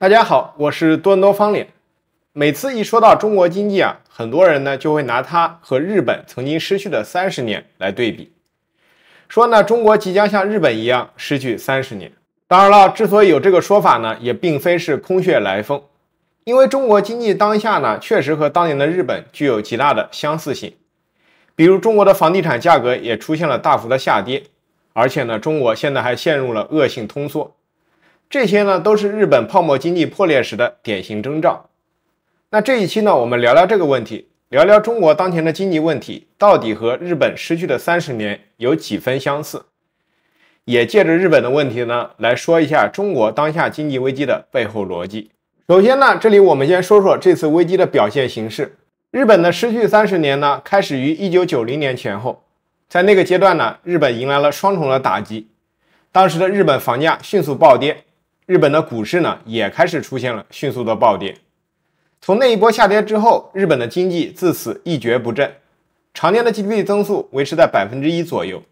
大家好，我是多伦多方脸。每次一说到中国经济啊，很多人呢就会拿它和日本曾经失去的三十年来对比，说呢中国即将像日本一样失去三十年。当然了，之所以有这个说法呢，也并非是空穴来风，因为中国经济当下呢确实和当年的日本具有极大的相似性。比如中国的房地产价格也出现了大幅的下跌，而且呢中国现在还陷入了恶性通缩。这些呢都是日本泡沫经济破裂时的典型征兆。那这一期呢，我们聊聊这个问题，聊聊中国当前的经济问题到底和日本失去的三十年有几分相似，也借着日本的问题呢来说一下中国当下经济危机的背后逻辑。首先呢，这里我们先说说这次危机的表现形式。日本的失去三十年呢，开始于一九九零年前后，在那个阶段呢，日本迎来了双重的打击，当时的日本房价迅速暴跌。日本的股市呢也开始出现了迅速的暴跌。从那一波下跌之后，日本的经济自此一蹶不振，常年的 GDP 增速维持在百分之一左右。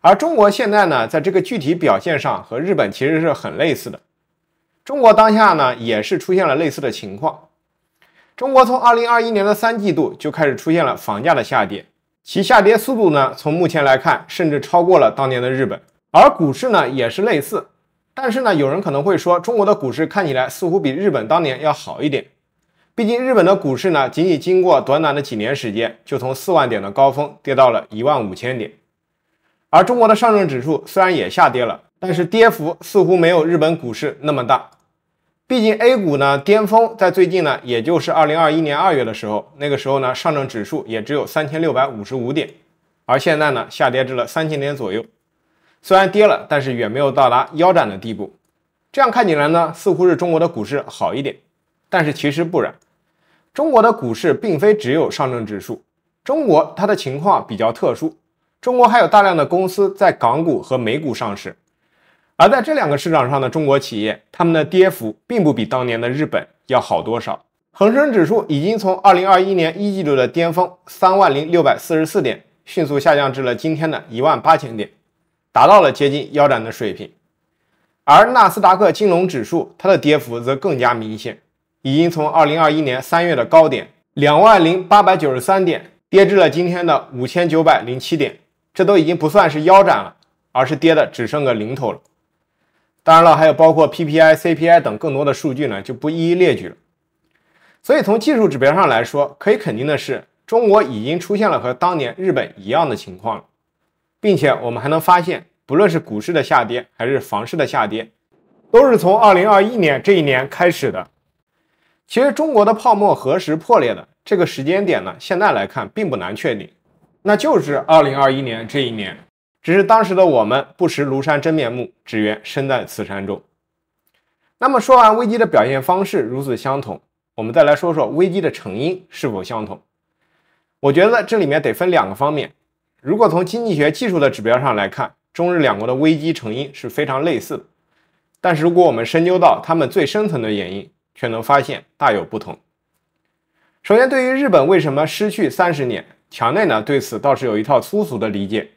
而中国现在呢，在这个具体表现上和日本其实是很类似的。中国当下呢也是出现了类似的情况。中国从二零二一年的三季度就开始出现了房价的下跌，其下跌速度呢从目前来看甚至超过了当年的日本。而股市呢也是类似。但是呢，有人可能会说，中国的股市看起来似乎比日本当年要好一点。毕竟日本的股市呢，仅仅经过短短的几年时间，就从四万点的高峰跌到了一万五千点。而中国的上证指数虽然也下跌了，但是跌幅似乎没有日本股市那么大。毕竟 A 股呢，巅峰在最近呢，也就是二零二一年二月的时候，那个时候呢，上证指数也只有三千六百五十五点，而现在呢，下跌至了三千点左右。虽然跌了，但是远没有到达腰斩的地步。这样看起来呢，似乎是中国的股市好一点，但是其实不然。中国的股市并非只有上证指数，中国它的情况比较特殊。中国还有大量的公司在港股和美股上市，而在这两个市场上的中国企业，他们的跌幅并不比当年的日本要好多少。恒生指数已经从二零二一年一季度的巅峰三万零六百四十四点，迅速下降至了今天的一万八千点。达到了接近腰斩的水平，而纳斯达克金融指数，它的跌幅则更加明显，已经从二零二一年三月的高点两万零八百九十三点跌至了今天的五千九百零七点，这都已经不算是腰斩了，而是跌的只剩个零头了。当然了，还有包括 PPI、CPI 等更多的数据呢，就不一一列举了。所以从技术指标上来说，可以肯定的是，中国已经出现了和当年日本一样的情况了。并且我们还能发现，不论是股市的下跌还是房市的下跌，都是从二零二一年这一年开始的。其实中国的泡沫何时破裂的这个时间点呢？现在来看并不难确定，那就是二零二一年这一年。只是当时的我们不识庐山真面目，只缘身在此山中。那么说完危机的表现方式如此相同，我们再来说说危机的成因是否相同。我觉得这里面得分两个方面。如果从经济学、技术的指标上来看，中日两国的危机成因是非常类似的。但是，如果我们深究到他们最深层的原因，却能发现大有不同。首先，对于日本为什么失去三十年，墙内呢对此倒是有一套粗俗的理解，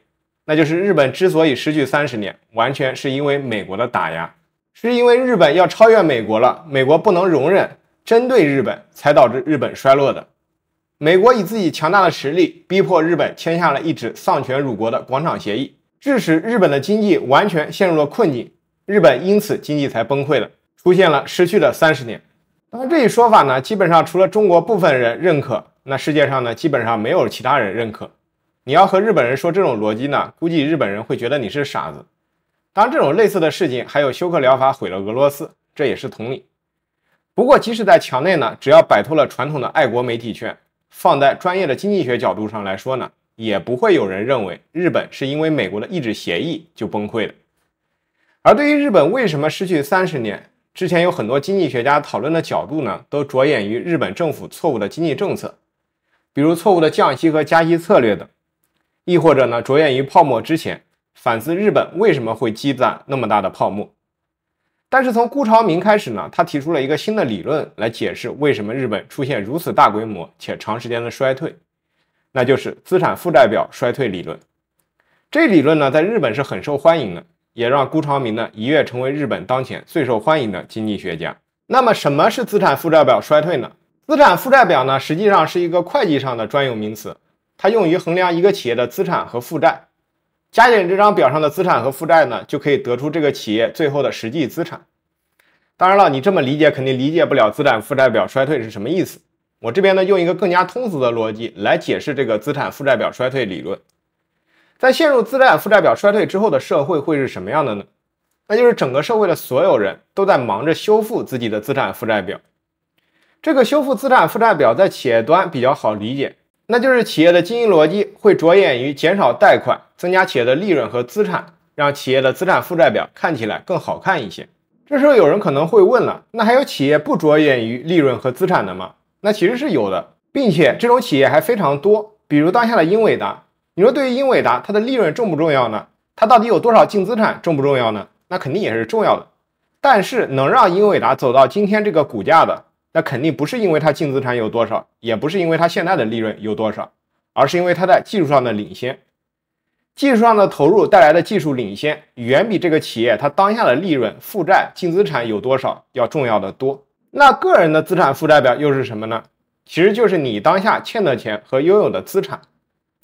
那就是日本之所以失去三十年，完全是因为美国的打压，是因为日本要超越美国了，美国不能容忍，针对日本，才导致日本衰落的。美国以自己强大的实力逼迫日本签下了一纸丧权辱国的广场协议，致使日本的经济完全陷入了困境。日本因此经济才崩溃了，出现了失去的三十年。当然，这一说法呢，基本上除了中国部分人认可，那世界上呢，基本上没有其他人认可。你要和日本人说这种逻辑呢，估计日本人会觉得你是傻子。当然，这种类似的事情还有休克疗法毁了俄罗斯，这也是同理。不过，即使在墙内呢，只要摆脱了传统的爱国媒体圈。放在专业的经济学角度上来说呢，也不会有人认为日本是因为美国的一纸协议就崩溃的。而对于日本为什么失去三十年之前，有很多经济学家讨论的角度呢，都着眼于日本政府错误的经济政策，比如错误的降息和加息策略等，亦或者呢，着眼于泡沫之前反思日本为什么会积攒那么大的泡沫。但是从辜朝明开始呢，他提出了一个新的理论来解释为什么日本出现如此大规模且长时间的衰退，那就是资产负债表衰退理论。这理论呢，在日本是很受欢迎的，也让辜朝明呢一跃成为日本当前最受欢迎的经济学家。那么，什么是资产负债表衰退呢？资产负债表呢，实际上是一个会计上的专有名词，它用于衡量一个企业的资产和负债。加减这张表上的资产和负债呢，就可以得出这个企业最后的实际资产。当然了，你这么理解肯定理解不了资产负债表衰退是什么意思。我这边呢，用一个更加通俗的逻辑来解释这个资产负债表衰退理论。在陷入资产负债表衰退之后的社会会是什么样的呢？那就是整个社会的所有人都在忙着修复自己的资产负债表。这个修复资产负债表在企业端比较好理解。那就是企业的经营逻辑会着眼于减少贷款，增加企业的利润和资产，让企业的资产负债表看起来更好看一些。这时候有人可能会问了，那还有企业不着眼于利润和资产的吗？那其实是有的，并且这种企业还非常多。比如当下的英伟达，你说对于英伟达，它的利润重不重要呢？它到底有多少净资产重不重要呢？那肯定也是重要的。但是能让英伟达走到今天这个股价的。那肯定不是因为它净资产有多少，也不是因为它现在的利润有多少，而是因为它在技术上的领先，技术上的投入带来的技术领先，远比这个企业它当下的利润、负债、净资产有多少要重要的多。那个人的资产负债表又是什么呢？其实就是你当下欠的钱和拥有的资产。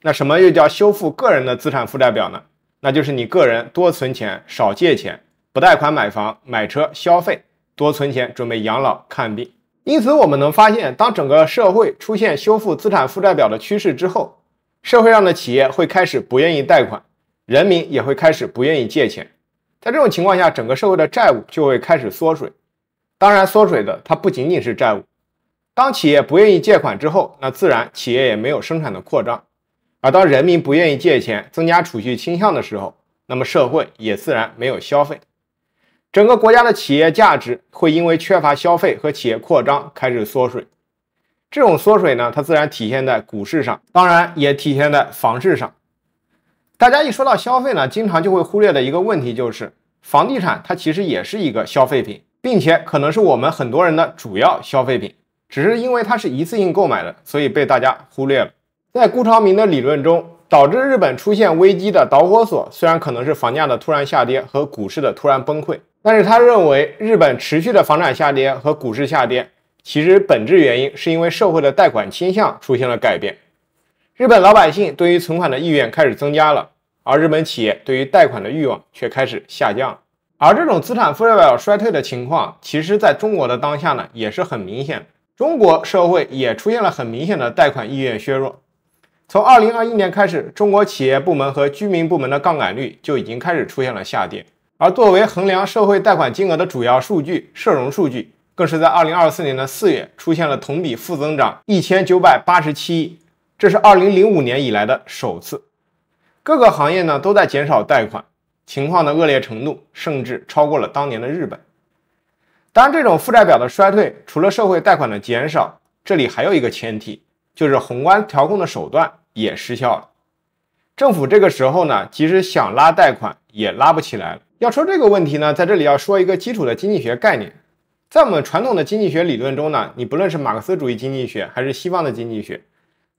那什么又叫修复个人的资产负债表呢？那就是你个人多存钱、少借钱、不贷款买房、买车、消费，多存钱准备养老、看病。因此，我们能发现，当整个社会出现修复资产负债表的趋势之后，社会上的企业会开始不愿意贷款，人民也会开始不愿意借钱。在这种情况下，整个社会的债务就会开始缩水。当然，缩水的它不仅仅是债务。当企业不愿意借款之后，那自然企业也没有生产的扩张；而当人民不愿意借钱、增加储蓄倾向的时候，那么社会也自然没有消费。整个国家的企业价值会因为缺乏消费和企业扩张开始缩水，这种缩水呢，它自然体现在股市上，当然也体现在房市上。大家一说到消费呢，经常就会忽略的一个问题就是，房地产它其实也是一个消费品，并且可能是我们很多人的主要消费品，只是因为它是一次性购买的，所以被大家忽略了。在顾朝明的理论中，导致日本出现危机的导火索，虽然可能是房价的突然下跌和股市的突然崩溃。但是他认为，日本持续的房产下跌和股市下跌，其实本质原因是因为社会的贷款倾向出现了改变。日本老百姓对于存款的意愿开始增加了，而日本企业对于贷款的欲望却开始下降。而这种资产负债表衰退的情况，其实在中国的当下呢，也是很明显。中国社会也出现了很明显的贷款意愿削弱。从2021年开始，中国企业部门和居民部门的杠杆率就已经开始出现了下跌。而作为衡量社会贷款金额的主要数据，社融数据更是在二零二四年的四月出现了同比负增长一千九百八十七亿，这是二零零五年以来的首次。各个行业呢都在减少贷款，情况的恶劣程度甚至超过了当年的日本。当然，这种负债表的衰退除了社会贷款的减少，这里还有一个前提，就是宏观调控的手段也失效了。政府这个时候呢，即使想拉贷款也拉不起来了。要说这个问题呢，在这里要说一个基础的经济学概念。在我们传统的经济学理论中呢，你不论是马克思主义经济学还是西方的经济学，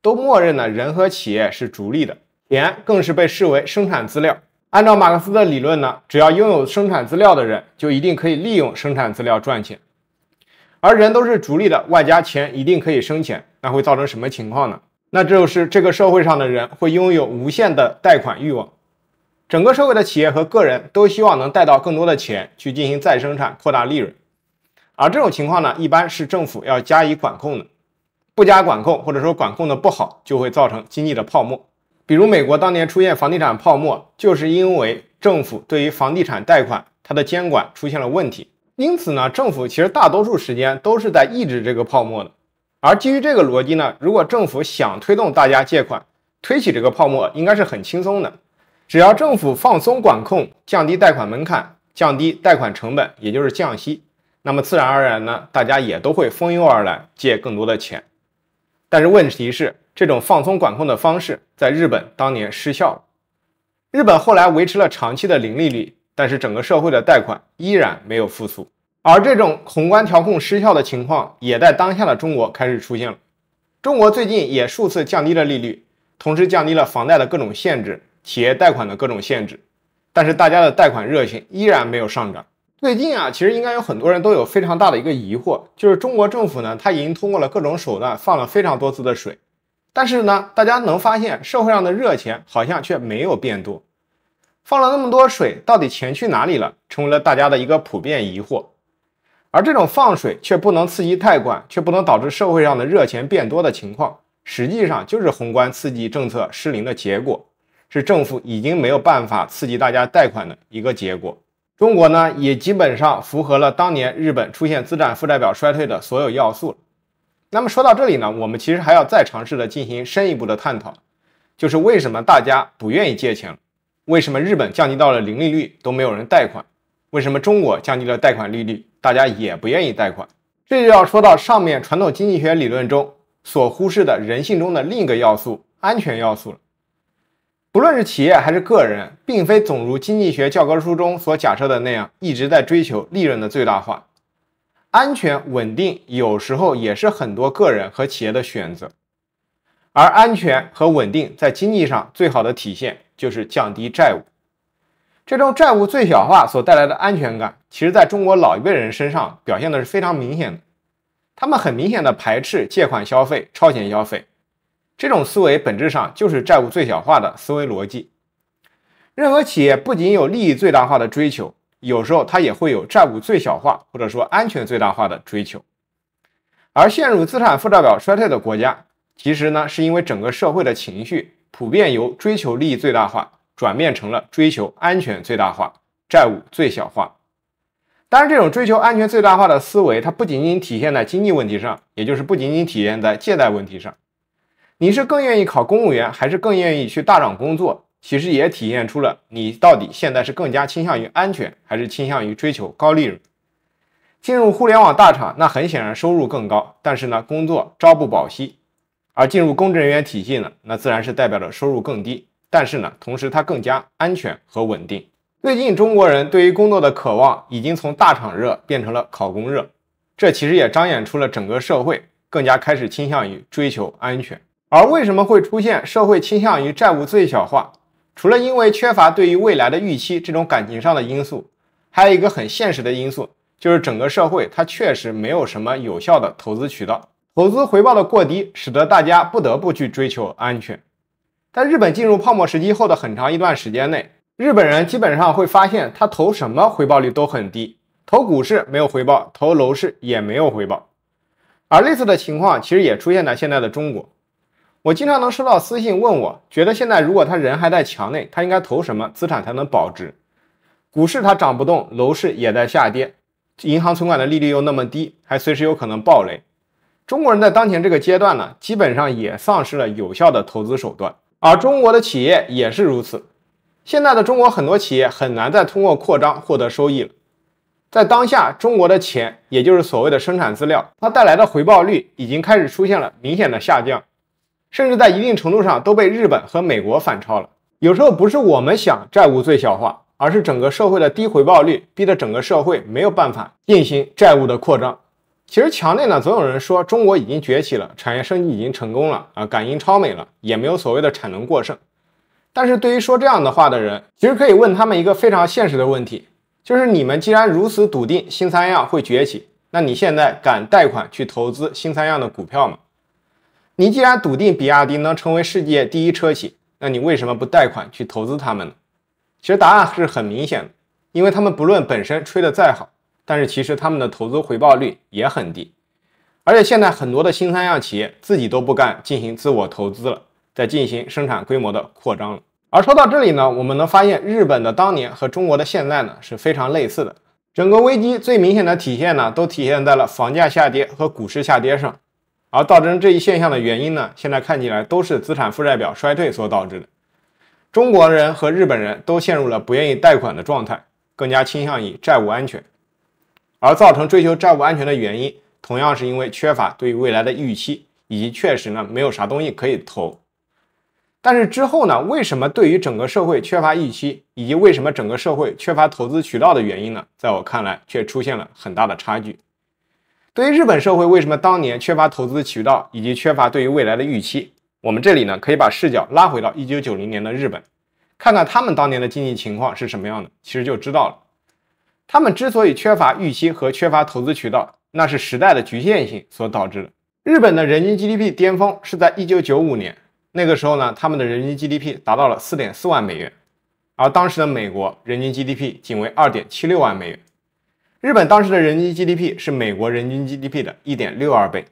都默认了人和企业是逐利的，钱更是被视为生产资料。按照马克思的理论呢，只要拥有生产资料的人，就一定可以利用生产资料赚钱。而人都是逐利的，外加钱一定可以生钱，那会造成什么情况呢？那这就是这个社会上的人会拥有无限的贷款欲望。整个社会的企业和个人都希望能贷到更多的钱去进行再生产、扩大利润，而这种情况呢，一般是政府要加以管控的。不加管控或者说管控的不好，就会造成经济的泡沫。比如美国当年出现房地产泡沫，就是因为政府对于房地产贷款它的监管出现了问题。因此呢，政府其实大多数时间都是在抑制这个泡沫的。而基于这个逻辑呢，如果政府想推动大家借款、推起这个泡沫，应该是很轻松的。只要政府放松管控，降低贷款门槛，降低贷款成本，也就是降息，那么自然而然呢，大家也都会蜂拥而来借更多的钱。但是问题是，这种放松管控的方式在日本当年失效了。日本后来维持了长期的零利率，但是整个社会的贷款依然没有复苏。而这种宏观调控失效的情况也在当下的中国开始出现了。中国最近也数次降低了利率，同时降低了房贷的各种限制。企业贷款的各种限制，但是大家的贷款热情依然没有上涨。最近啊，其实应该有很多人都有非常大的一个疑惑，就是中国政府呢，他已经通过了各种手段放了非常多次的水，但是呢，大家能发现社会上的热钱好像却没有变多。放了那么多水，到底钱去哪里了，成为了大家的一个普遍疑惑。而这种放水却不能刺激贷款，却不能导致社会上的热钱变多的情况，实际上就是宏观刺激政策失灵的结果。是政府已经没有办法刺激大家贷款的一个结果。中国呢，也基本上符合了当年日本出现资产负债表衰退的所有要素了。那么说到这里呢，我们其实还要再尝试的进行深一步的探讨，就是为什么大家不愿意借钱？为什么日本降低到了零利率都没有人贷款？为什么中国降低了贷款利率，大家也不愿意贷款？这就要说到上面传统经济学理论中所忽视的人性中的另一个要素——安全要素了。无论是企业还是个人，并非总如经济学教科书中所假设的那样一直在追求利润的最大化。安全稳定有时候也是很多个人和企业的选择。而安全和稳定在经济上最好的体现就是降低债务。这种债务最小化所带来的安全感，其实在中国老一辈人身上表现的是非常明显的。他们很明显的排斥借款消费、超前消费。这种思维本质上就是债务最小化的思维逻辑。任何企业不仅有利益最大化的追求，有时候它也会有债务最小化或者说安全最大化的追求。而陷入资产负债表衰退的国家，其实呢是因为整个社会的情绪普遍由追求利益最大化转变成了追求安全最大化、债务最小化。当然，这种追求安全最大化的思维，它不仅仅体现在经济问题上，也就是不仅仅体现在借贷问题上。你是更愿意考公务员，还是更愿意去大厂工作？其实也体现出了你到底现在是更加倾向于安全，还是倾向于追求高利润。进入互联网大厂，那很显然收入更高，但是呢，工作朝不保夕；而进入公职人员体系呢，那自然是代表着收入更低，但是呢，同时它更加安全和稳定。最近中国人对于工作的渴望，已经从大厂热变成了考公热，这其实也彰显出了整个社会更加开始倾向于追求安全。而为什么会出现社会倾向于债务最小化？除了因为缺乏对于未来的预期这种感情上的因素，还有一个很现实的因素，就是整个社会它确实没有什么有效的投资渠道，投资回报的过低，使得大家不得不去追求安全。在日本进入泡沫时期后的很长一段时间内，日本人基本上会发现他投什么回报率都很低，投股市没有回报，投楼市也没有回报。而类似的情况其实也出现在现在的中国。我经常能收到私信，问我觉得现在如果他人还在墙内，他应该投什么资产才能保值？股市它涨不动，楼市也在下跌，银行存款的利率又那么低，还随时有可能暴雷。中国人在当前这个阶段呢，基本上也丧失了有效的投资手段，而中国的企业也是如此。现在的中国很多企业很难再通过扩张获得收益了。在当下，中国的钱，也就是所谓的生产资料，它带来的回报率已经开始出现了明显的下降。甚至在一定程度上都被日本和美国反超了。有时候不是我们想债务最小化，而是整个社会的低回报率逼得整个社会没有办法进行债务的扩张。其实墙内呢，总有人说中国已经崛起了，产业升级已经成功了啊，赶英超美了，也没有所谓的产能过剩。但是对于说这样的话的人，其实可以问他们一个非常现实的问题：就是你们既然如此笃定新三样会崛起，那你现在敢贷款去投资新三样的股票吗？你既然笃定比亚迪能成为世界第一车企，那你为什么不贷款去投资他们呢？其实答案是很明显的，因为他们不论本身吹得再好，但是其实他们的投资回报率也很低。而且现在很多的新三样企业自己都不干进行自我投资了，在进行生产规模的扩张了。而说到这里呢，我们能发现日本的当年和中国的现在呢是非常类似的，整个危机最明显的体现呢都体现在了房价下跌和股市下跌上。而造成这一现象的原因呢，现在看起来都是资产负债表衰退所导致的。中国人和日本人都陷入了不愿意贷款的状态，更加倾向于债务安全。而造成追求债务安全的原因，同样是因为缺乏对未来的预期，以及确实呢没有啥东西可以投。但是之后呢，为什么对于整个社会缺乏预期，以及为什么整个社会缺乏投资渠道的原因呢？在我看来，却出现了很大的差距。对于日本社会为什么当年缺乏投资渠道以及缺乏对于未来的预期，我们这里呢可以把视角拉回到一九九零年的日本，看看他们当年的经济情况是什么样的，其实就知道了。他们之所以缺乏预期和缺乏投资渠道，那是时代的局限性所导致的。日本的人均 GDP 巅峰是在一九九五年，那个时候呢，他们的人均 GDP 达到了四点四万美元，而当时的美国人均 GDP 仅为二点七六万美元。日本当时的人均 GDP 是美国人均 GDP 的一点六二倍，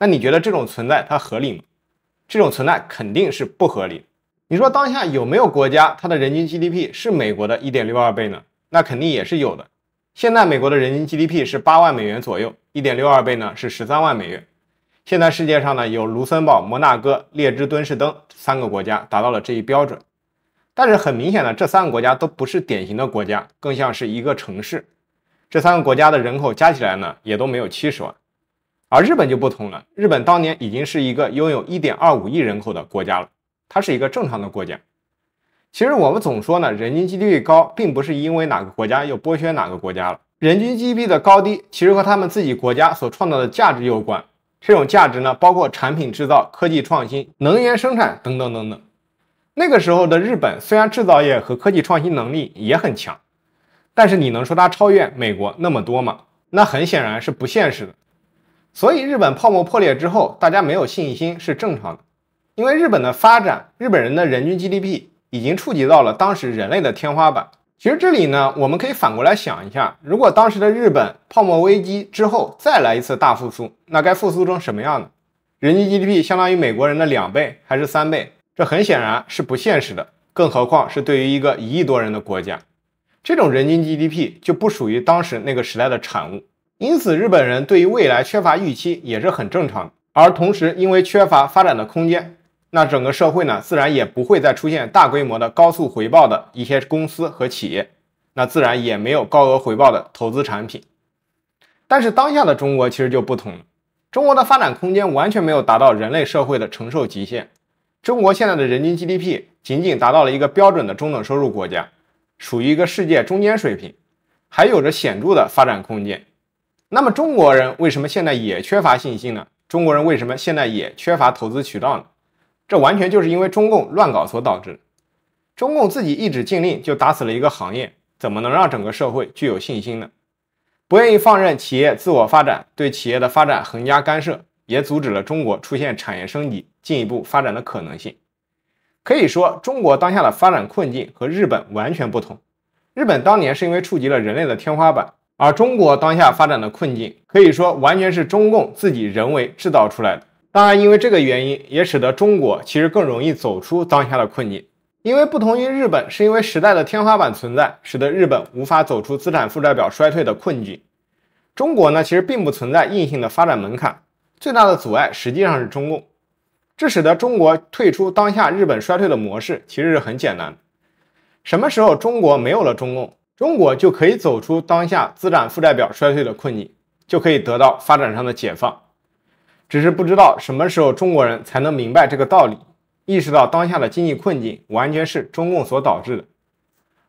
那你觉得这种存在它合理吗？这种存在肯定是不合理。你说当下有没有国家它的人均 GDP 是美国的一点六二倍呢？那肯定也是有的。现在美国的人均 GDP 是八万美元左右，一点六二倍呢是十三万美元。现在世界上呢有卢森堡、摩纳哥、列支敦士登三个国家达到了这一标准，但是很明显的这三个国家都不是典型的国家，更像是一个城市。这三个国家的人口加起来呢，也都没有七十万，而日本就不同了。日本当年已经是一个拥有一点二五亿人口的国家了，它是一个正常的国家。其实我们总说呢，人均 GDP 高，并不是因为哪个国家又剥削哪个国家了。人均 GDP 的高低，其实和他们自己国家所创造的价值有关。这种价值呢，包括产品制造、科技创新、能源生产等等等等。那个时候的日本，虽然制造业和科技创新能力也很强。但是你能说它超越美国那么多吗？那很显然是不现实的。所以日本泡沫破裂之后，大家没有信心是正常的。因为日本的发展，日本人的人均 GDP 已经触及到了当时人类的天花板。其实这里呢，我们可以反过来想一下：如果当时的日本泡沫危机之后再来一次大复苏，那该复苏成什么样呢？人均 GDP 相当于美国人的两倍还是三倍？这很显然是不现实的，更何况是对于一个一亿多人的国家。这种人均 GDP 就不属于当时那个时代的产物，因此日本人对于未来缺乏预期也是很正常的。而同时，因为缺乏发展的空间，那整个社会呢，自然也不会再出现大规模的高速回报的一些公司和企业，那自然也没有高额回报的投资产品。但是当下的中国其实就不同了，中国的发展空间完全没有达到人类社会的承受极限，中国现在的人均 GDP 仅仅达到了一个标准的中等收入国家。属于一个世界中间水平，还有着显著的发展空间。那么中国人为什么现在也缺乏信心呢？中国人为什么现在也缺乏投资渠道呢？这完全就是因为中共乱搞所导致。的。中共自己一纸禁令就打死了一个行业，怎么能让整个社会具有信心呢？不愿意放任企业自我发展，对企业的发展横加干涉，也阻止了中国出现产业升级、进一步发展的可能性。可以说，中国当下的发展困境和日本完全不同。日本当年是因为触及了人类的天花板，而中国当下发展的困境，可以说完全是中共自己人为制造出来的。当然，因为这个原因，也使得中国其实更容易走出当下的困境。因为不同于日本，是因为时代的天花板存在，使得日本无法走出资产负债表衰退的困境。中国呢，其实并不存在硬性的发展门槛，最大的阻碍实际上是中共。这使得中国退出当下日本衰退的模式，其实是很简单的。什么时候中国没有了中共，中国就可以走出当下资产负债表衰退的困境，就可以得到发展上的解放。只是不知道什么时候中国人才能明白这个道理，意识到当下的经济困境完全是中共所导致的。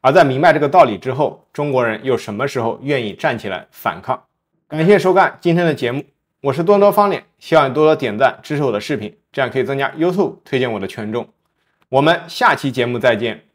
而在明白这个道理之后，中国人又什么时候愿意站起来反抗？感谢收看今天的节目。我是多多方脸，希望你多多点赞支持我的视频，这样可以增加 YouTube 推荐我的权重。我们下期节目再见。